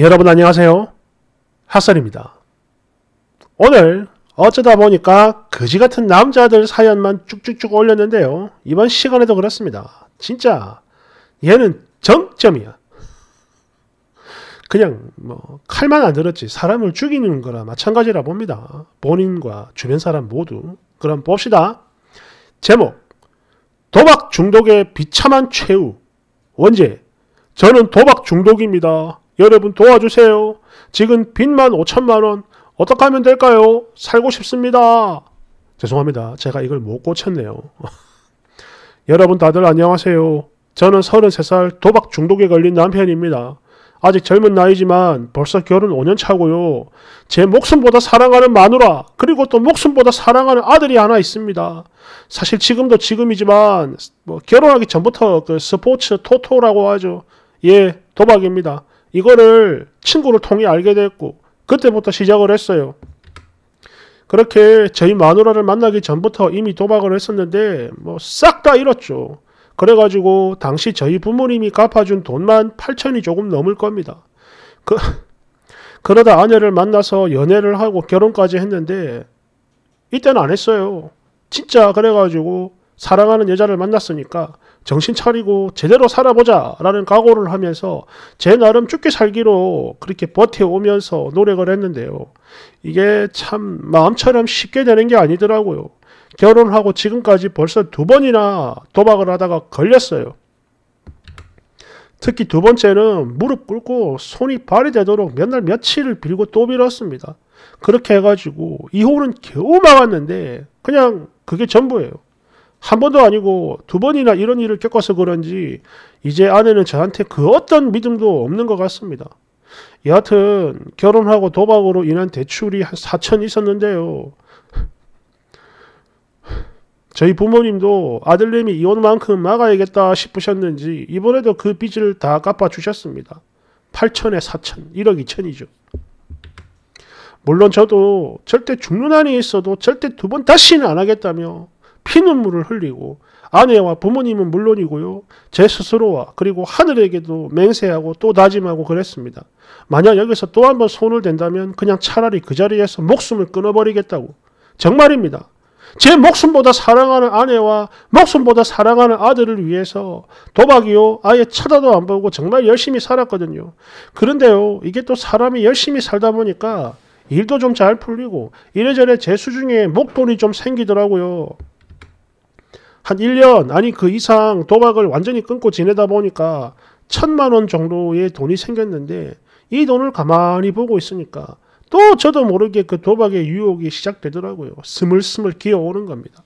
여러분 안녕하세요. 핫설입니다. 오늘 어쩌다 보니까 거지 같은 남자들 사연만 쭉쭉쭉 올렸는데요. 이번 시간에도 그렇습니다. 진짜 얘는 정점이야. 그냥 뭐 칼만 안 들었지 사람을 죽이는 거라 마찬가지라 봅니다. 본인과 주변 사람 모두. 그럼 봅시다. 제목 도박 중독의 비참한 최후 원제 저는 도박 중독입니다. 여러분 도와주세요. 지금 빚만 5천만 원 어떻게 하면 될까요? 살고 싶습니다. 죄송합니다. 제가 이걸 못 고쳤네요. 여러분 다들 안녕하세요. 저는 33살 도박 중독에 걸린 남편입니다. 아직 젊은 나이지만 벌써 결혼 5년 차고요. 제 목숨보다 사랑하는 마누라, 그리고 또 목숨보다 사랑하는 아들이 하나 있습니다. 사실 지금도 지금이지만, 뭐 결혼하기 전부터 그 스포츠 토토라고 하죠. 예, 도박입니다. 이거를 친구를 통해 알게 됐고 그때부터 시작을 했어요. 그렇게 저희 마누라를 만나기 전부터 이미 도박을 했었는데 뭐 싹 다 잃었죠. 그래가지고 당시 저희 부모님이 갚아준 돈만 8천이 조금 넘을 겁니다. 그, 그러다 아내를 만나서 연애를 하고 결혼까지 했는데 이때는 안 했어요. 진짜 그래가지고 사랑하는 여자를 만났으니까 정신 차리고 제대로 살아보자 라는 각오를 하면서 제 나름 죽게 살기로 그렇게 버텨오면서 노력을 했는데요. 이게 참 마음처럼 쉽게 되는 게 아니더라고요. 결혼하고 지금까지 벌써 두 번이나 도박을 하다가 걸렸어요. 특히 두 번째는 무릎 꿇고 손이 발이 되도록 몇 날 며칠을 빌고 또 빌었습니다. 그렇게 해가지고 이혼은 겨우 막았는데 그냥 그게 전부예요. 한 번도 아니고 두 번이나 이런 일을 겪어서 그런지 이제 아내는 저한테 그 어떤 믿음도 없는 것 같습니다. 여하튼 결혼하고 도박으로 인한 대출이 한 4천 있었는데요. 저희 부모님도 아들님이 이혼만큼 막아야겠다 싶으셨는지 이번에도 그 빚을 다 갚아주셨습니다. 8천에 4천, 1억 2천이죠. 물론 저도 절대 죽는 한이 있어도 절대 두 번 다시는 안 하겠다며 피눈물을 흘리고 아내와 부모님은 물론이고요. 제 스스로와 그리고 하늘에게도 맹세하고 또 다짐하고 그랬습니다. 만약 여기서 또 한번 손을 댄다면 그냥 차라리 그 자리에서 목숨을 끊어버리겠다고. 정말입니다. 제 목숨보다 사랑하는 아내와 목숨보다 사랑하는 아들을 위해서 도박이요 아예 쳐다도 안 보고 정말 열심히 살았거든요. 그런데요 이게 또 사람이 열심히 살다 보니까 일도 좀 잘 풀리고 이래저래 재수 중에 목돈이 좀 생기더라고요. 한 1년 아니 그 이상 도박을 완전히 끊고 지내다 보니까 천만 원 정도의 돈이 생겼는데 이 돈을 가만히 보고 있으니까 또 저도 모르게 그 도박의 유혹이 시작되더라고요. 스물스물 기어오는 겁니다.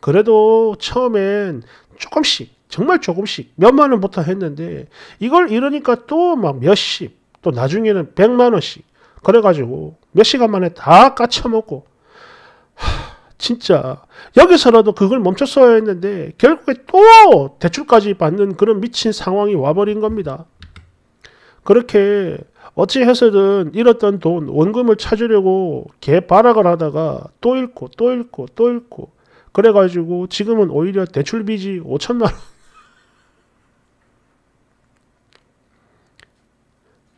그래도 처음엔 조금씩 정말 조금씩 몇만 원부터 했는데 이걸 이러니까 또 막 몇십 또 나중에는 백만 원씩 그래가지고 몇 시간 만에 다 까쳐먹고 하... 진짜 여기서라도 그걸 멈췄어야 했는데 결국에 또 대출까지 받는 그런 미친 상황이 와버린 겁니다. 그렇게 어찌해서든 잃었던 돈 원금을 찾으려고 개발악을 하다가 또 잃고 또 잃고 또 잃고 그래가지고 지금은 오히려 대출 빚이 5천만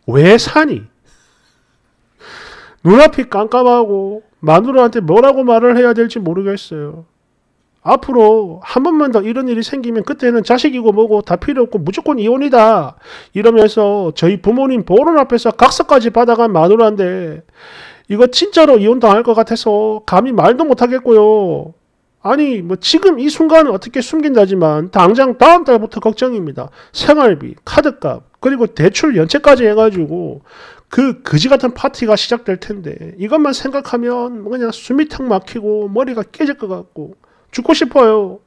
원왜 사니? 눈앞이 깜깜하고 마누라한테 뭐라고 말을 해야 될지 모르겠어요. 앞으로 한 번만 더 이런 일이 생기면 그때는 자식이고 뭐고 다 필요 없고 무조건 이혼이다. 이러면서 저희 부모님 보론 앞에서 각서까지 받아간 마누라인데 이거 진짜로 이혼당할 것 같아서 감히 말도 못하겠고요. 아니 뭐 지금 이 순간은 어떻게 숨긴다지만 당장 다음 달부터 걱정입니다. 생활비, 카드값, 그리고 대출 연체까지 해가지고 그 거지 같은 파티가 시작될 텐데 이것만 생각하면 뭐 그냥 숨이 턱 막히고 머리가 깨질 것 같고 죽고 싶어요.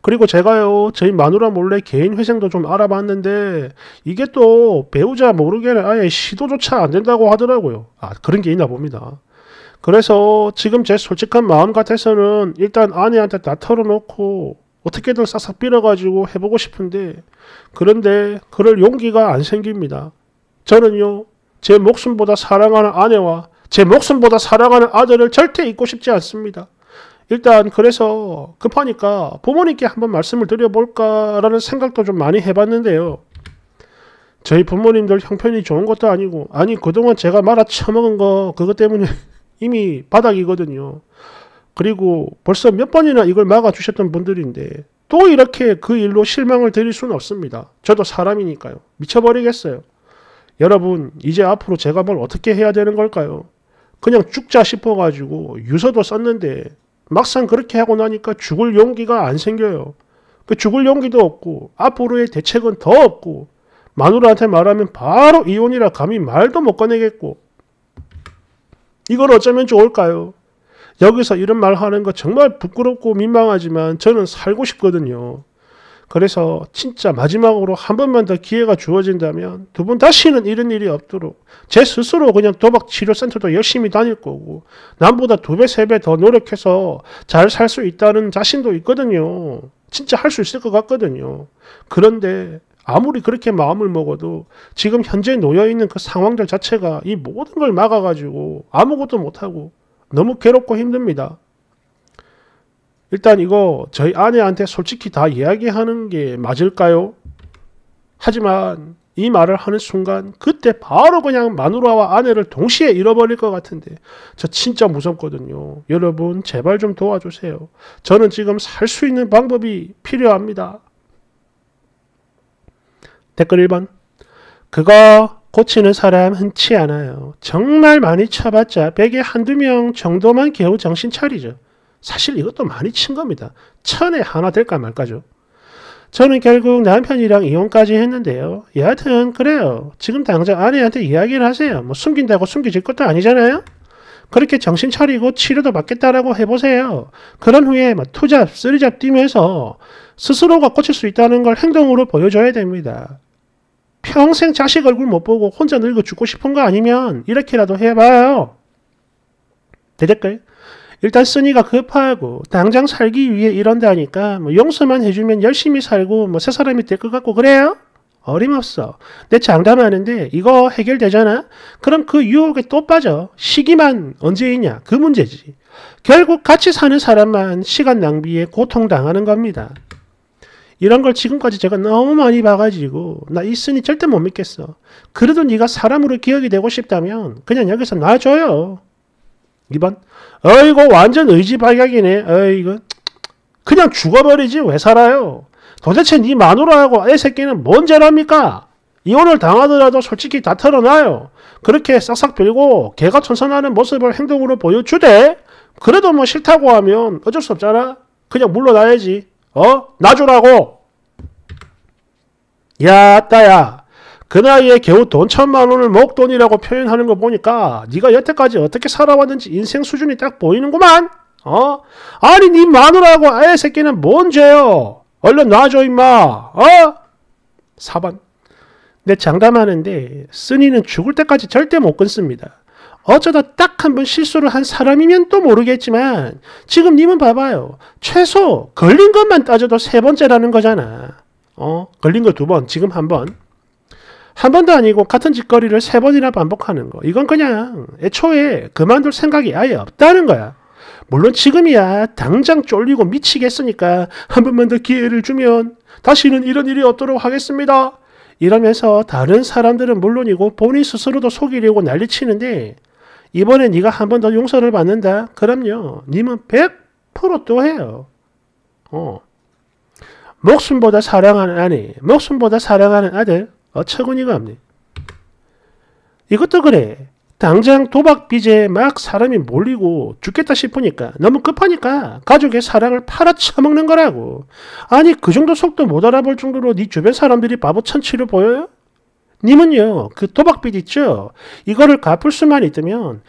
그리고 제가요 저희 마누라 몰래 개인 회생도 좀 알아봤는데 이게 또 배우자 모르게 아예 시도조차 안 된다고 하더라고요. 아 그런 게 있나 봅니다. 그래서 지금 제 솔직한 마음 같아서는 일단 아내한테 다 털어놓고 어떻게든 싹싹 빌어가지고 해보고 싶은데 그런데 그럴 용기가 안 생깁니다. 저는요, 제 목숨보다 사랑하는 아내와 제 목숨보다 사랑하는 아들을 절대 잊고 싶지 않습니다. 일단 그래서 급하니까 부모님께 한번 말씀을 드려볼까라는 생각도 좀 많이 해봤는데요. 저희 부모님들 형편이 좋은 것도 아니고 아니 그동안 제가 말아 처먹은 거 그것 때문에 이미 바닥이거든요. 그리고 벌써 몇 번이나 이걸 막아주셨던 분들인데 또 이렇게 그 일로 실망을 드릴 수는 없습니다. 저도 사람이니까요. 미쳐버리겠어요. 여러분, 이제 앞으로 제가 뭘 어떻게 해야 되는 걸까요? 그냥 죽자 싶어가지고 유서도 썼는데 막상 그렇게 하고 나니까 죽을 용기가 안 생겨요. 그 죽을 용기도 없고 앞으로의 대책은 더 없고 마누라한테 말하면 바로 이혼이라 감히 말도 못 꺼내겠고 이걸 어쩌면 좋을까요? 여기서 이런 말 하는 거 정말 부끄럽고 민망하지만 저는 살고 싶거든요. 그래서 진짜 마지막으로 한 번만 더 기회가 주어진다면 두 분 다시는 이런 일이 없도록 제 스스로 그냥 도박 치료센터도 열심히 다닐 거고 남보다 두 배, 세 배 더 노력해서 잘 살 수 있다는 자신도 있거든요. 진짜 할 수 있을 것 같거든요. 그런데 아무리 그렇게 마음을 먹어도 지금 현재 놓여있는 그 상황들 자체가 이 모든 걸 막아가지고 아무것도 못하고 너무 괴롭고 힘듭니다. 일단 이거 저희 아내한테 솔직히 다 이야기하는 게 맞을까요? 하지만 이 말을 하는 순간 그때 바로 그냥 마누라와 아내를 동시에 잃어버릴 것 같은데 저 진짜 무섭거든요. 여러분 제발 좀 도와주세요. 저는 지금 살 수 있는 방법이 필요합니다. 댓글 1번 그거 고치는 사람 흔치 않아요. 정말 많이 쳐봤자 100에 한두 명 정도만 겨우 정신 차리죠. 사실 이것도 많이 친 겁니다. 천에 하나 될까 말까죠. 저는 결국 남편이랑 이혼까지 했는데요. 여하튼 그래요. 지금 당장 아내한테 이야기를 하세요. 뭐 숨긴다고 숨겨질 것도 아니잖아요. 그렇게 정신 차리고 치료도 받겠다라고 해보세요. 그런 후에 막 투잡, 쓰리잡 뛰면서 스스로가 고칠 수 있다는 걸 행동으로 보여줘야 됩니다. 평생 자식 얼굴 못 보고 혼자 늙어 죽고 싶은 거 아니면 이렇게라도 해봐요. 대댓글 일단 쓰니가 급하고 당장 살기 위해 이런다니까 뭐 용서만 해주면 열심히 살고 뭐새 사람이 될 것 같고 그래요? 어림없어. 내 장담하는데 이거 해결되잖아? 그럼 그 유혹에 또 빠져. 시기만 언제이냐? 그 문제지. 결국 같이 사는 사람만 시간 낭비에 고통당하는 겁니다. 이런 걸 지금까지 제가 너무 많이 봐가지고 나 있으니 절대 못 믿겠어. 그래도 네가 사람으로 기억이 되고 싶다면 그냥 여기서 놔줘요. 2번. 어이거 완전 의지 박약이네. 어이거. 그냥 죽어버리지 왜 살아요? 도대체 네 마누라하고 애 새끼는 뭔 죄랍니까? 이혼을 당하더라도 솔직히 다 털어놔요. 그렇게 싹싹 빌고 개가 천선하는 모습을 행동으로 보여주되 그래도 뭐 싫다고 하면 어쩔 수 없잖아. 그냥 물러나야지. 어? 놔주라고. 야, 따야. 그 나이에 겨우 돈 천만 원을 목돈이라고 표현하는 거 보니까 네가 여태까지 어떻게 살아왔는지 인생 수준이 딱 보이는구만. 어? 아니 네마누라고 아예 새끼는 뭔 죄요? 얼른 놔줘 임마. 어? 4번. 내 장담하는데 쓴이는 죽을 때까지 절대 못 끊습니다. 어쩌다 딱 한 번 실수를 한 사람이면 또 모르겠지만 지금 님은 봐봐요. 최소 걸린 것만 따져도 세 번째라는 거잖아. 어? 걸린 거 두 번, 지금 한 번. 한 번도 아니고 같은 짓거리를 세 번이나 반복하는 거. 이건 그냥 애초에 그만둘 생각이 아예 없다는 거야. 물론 지금이야 당장 쫄리고 미치겠으니까 한 번만 더 기회를 주면 다시는 이런 일이 없도록 하겠습니다. 이러면서 다른 사람들은 물론이고 본인 스스로도 속이려고 난리치는데 이번에 네가 한 번 더 용서를 받는다? 그럼요. 님은 100%또 해요. 어. 목숨보다 사랑하는 아내, 목숨보다 사랑하는 아들, 어처구니가 없네. 이것도 그래. 당장 도박 빚에 막 사람이 몰리고 죽겠다 싶으니까 너무 급하니까 가족의 사랑을 팔아쳐먹는 거라고. 아니 그 정도 속도 못 알아볼 정도로 네 주변 사람들이 바보 천치로 보여요? 님은요 그 도박 빚 있죠? 이거를 갚을 수만 있다면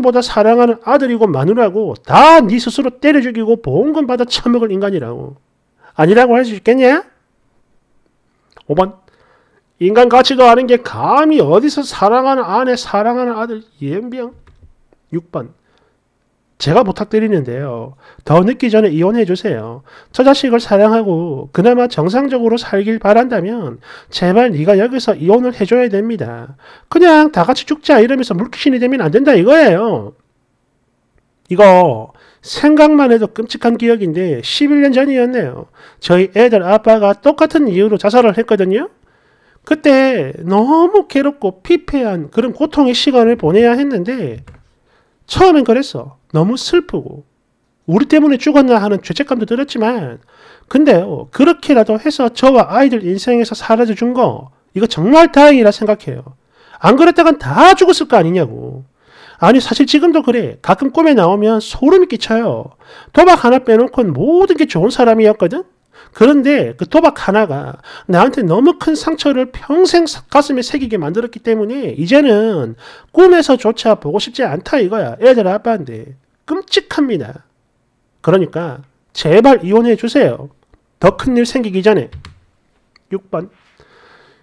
목숨보다 사랑하는 아들이고 마누라고 다 네 스스로 때려 죽이고 보험금 받아 처먹을 인간이라고. 아니라고 할 수 있겠냐? 5번 인간 가치도아은게 감히 어디서 사랑하는 아내, 사랑하는 아들, 예엠병 6번. 제가 부탁드리는데요. 더 늦기 전에 이혼해 주세요. 저 자식을 사랑하고 그나마 정상적으로 살길 바란다면 제발 네가 여기서 이혼을 해줘야 됩니다. 그냥 다 같이 죽자 이러면서 물귀신이 되면 안 된다 이거예요. 이거 생각만 해도 끔찍한 기억인데 11년 전이었네요. 저희 애들 아빠가 똑같은 이유로 자살을 했거든요. 그때 너무 괴롭고 피폐한 그런 고통의 시간을 보내야 했는데 처음엔 그랬어. 너무 슬프고 우리 때문에 죽었나 하는 죄책감도 들었지만 근데 어, 그렇게라도 해서 저와 아이들 인생에서 사라져 준 거 이거 정말 다행이라 생각해요. 안 그랬다간 다 죽었을 거 아니냐고. 아니 사실 지금도 그래. 가끔 꿈에 나오면 소름이 끼쳐요. 도박 하나 빼놓고는 모든 게 좋은 사람이었거든. 그런데 그 도박 하나가 나한테 너무 큰 상처를 평생 가슴에 새기게 만들었기 때문에 이제는 꿈에서조차 보고 싶지 않다 이거야. 애들 아빠한테. 끔찍합니다. 그러니까 제발 이혼해 주세요. 더 큰 일 생기기 전에. 6번.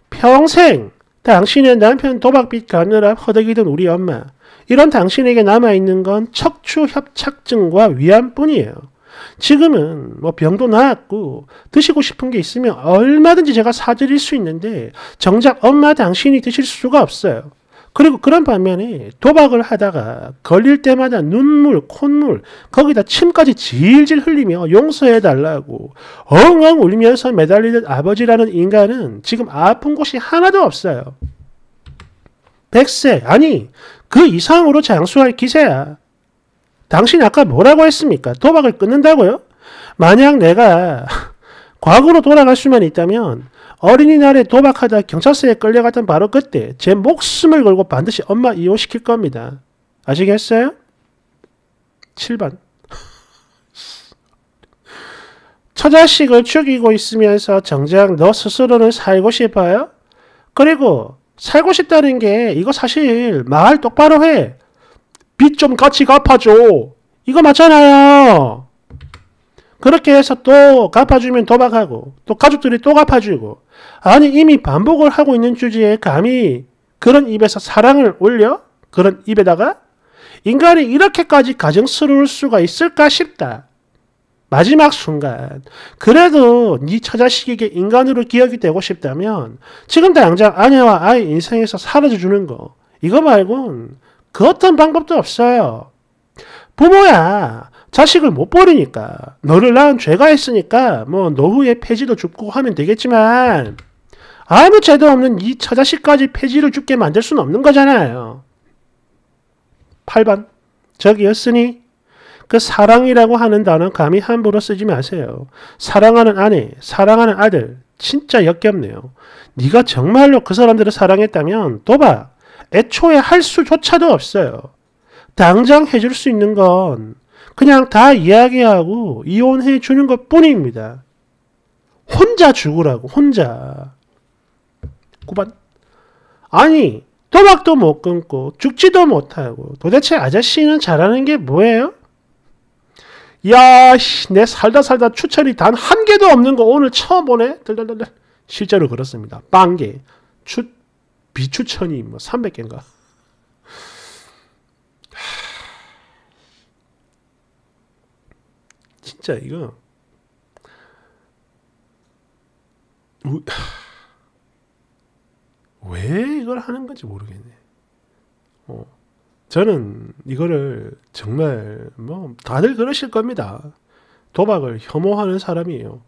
평생 당신의 남편 도박빚 가느라 허덕이던 우리 엄마. 이런 당신에게 남아있는 건 척추협착증과 위암뿐이에요. 지금은 뭐 병도 나았고 드시고 싶은 게 있으면 얼마든지 제가 사드릴 수 있는데 정작 엄마 당신이 드실 수가 없어요. 그리고 그런 반면에 도박을 하다가 걸릴 때마다 눈물, 콧물, 거기다 침까지 질질 흘리며 용서해달라고 엉엉 울면서 매달리는 아버지라는 인간은 지금 아픈 곳이 하나도 없어요. 백세 아니, 그 이상으로 장수할 기세야. 당신이 아까 뭐라고 했습니까? 도박을 끊는다고요? 만약 내가 과거로 돌아갈 수만 있다면 어린이날에 도박하다 경찰서에 끌려갔던 바로 그때 제 목숨을 걸고 반드시 엄마 이혼시킬 겁니다. 아시겠어요? 7번. 처자식을 죽이고 있으면서 정작 너 스스로는 살고 싶어요? 그리고 살고 싶다는 게 이거 사실 말 똑바로 해. 빚좀 같이 갚아줘. 이거 맞잖아요. 그렇게 해서 또 갚아주면 도박하고 또 가족들이 또 갚아주고 아니 이미 반복을 하고 있는 주제에 감히 그런 입에서 사랑을 올려? 그런 입에다가? 인간이 이렇게까지 가정스러울 수가 있을까 싶다. 마지막 순간 그래도 네 처자식에게 인간으로 기억이 되고 싶다면 지금 당장 아내와 아이 인생에서 사라져 주는 거 이거 말고는 그 어떤 방법도 없어요. 부모야 자식을 못 버리니까 너를 낳은 죄가 있으니까 뭐 노후에 폐지도 줍고 하면 되겠지만 아무 죄도 없는 이 처자식까지 폐지를 줍게 만들 수는 없는 거잖아요. 8번 저기였으니 그 사랑이라고 하는 단어 감히 함부로 쓰지 마세요. 사랑하는 아내, 사랑하는 아들 진짜 역겹네요. 네가 정말로 그 사람들을 사랑했다면 도박, 애초에 할 수조차도 없어요. 당장 해줄 수 있는 건 그냥 다 이야기하고 이혼해 주는 것 뿐입니다. 혼자 죽으라고, 혼자. 9번. 아니, 도박도 못 끊고 죽지도 못하고 도대체 아저씨는 잘하는 게 뭐예요? 야, 씨, 내 살다 살다 추천이 단 한 개도 없는 거 오늘 처음 보네? 덜덜덜덜. 실제로 그렇습니다. 빵개. 추, 비추천이 뭐 300개인가. 진짜 이거 왜 이걸 하는 건지 모르겠네. 어. 저는 이거를 정말 뭐 다들 그러실 겁니다. 도박을 혐오하는 사람이에요.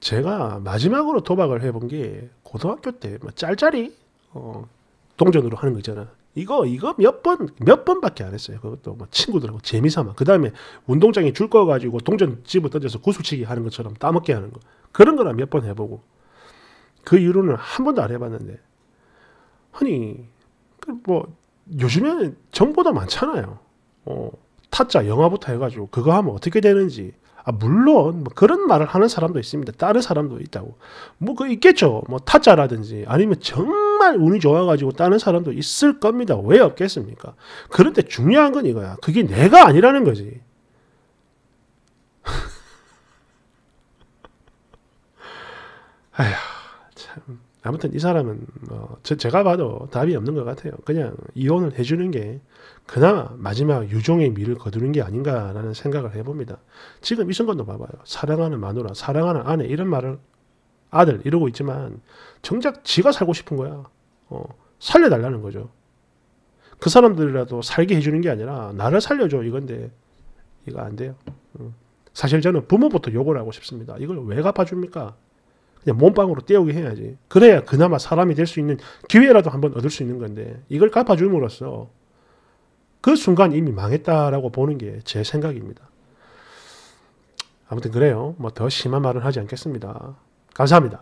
제가 마지막으로 도박을 해본 게 고등학교 때뭐 짤짤이 어, 동전으로 하는 거 있잖아. 이거 이거 몇 번 몇 번밖에 안 했어요. 그것도 뭐 친구들하고 재미삼아. 그다음에 운동장에 줄 거 가지고 동전 집어 던져서 구슬치기 하는 것처럼 따먹게 하는 거. 그런 거나 몇번 해보고 그이후로는한 번도 안 해봤는데 아니 그 뭐 요즘에는 정보도 많잖아요. 어, 타짜 영화부터 해가지고 그거 하면 어떻게 되는지 아, 물론 뭐 그런 말을 하는 사람도 있습니다. 다른 사람도 있다고 뭐 그 있겠죠. 뭐 타짜라든지 아니면 정 정말 운이 좋아가지고 따는 사람도 있을 겁니다. 왜 없겠습니까? 그런데 중요한 건 이거야. 그게 내가 아니라는 거지. 아휴, 참. 아무튼 이 사람은 뭐 저, 제가 봐도 답이 없는 것 같아요. 그냥 이혼을 해주는 게 그나마 마지막 유종의 미를 거두는 게 아닌가라는 생각을 해봅니다. 지금 이 순간도 봐봐요. 사랑하는 마누라, 사랑하는 아내 이런 말을 아들 이러고 있지만 정작 지가 살고 싶은 거야. 어, 살려달라는 거죠. 그 사람들이라도 살게 해주는 게 아니라 나를 살려줘 이건데 이거 안 돼요. 어. 사실 저는 부모부터 욕을 하고 싶습니다. 이걸 왜 갚아줍니까? 그냥 몸빵으로 때우게 해야지. 그래야 그나마 사람이 될 수 있는 기회라도 한번 얻을 수 있는 건데 이걸 갚아줌으로써 그 순간 이미 망했다라고 보는 게 제 생각입니다. 아무튼 그래요. 뭐 더 심한 말은 하지 않겠습니다. 감사합니다.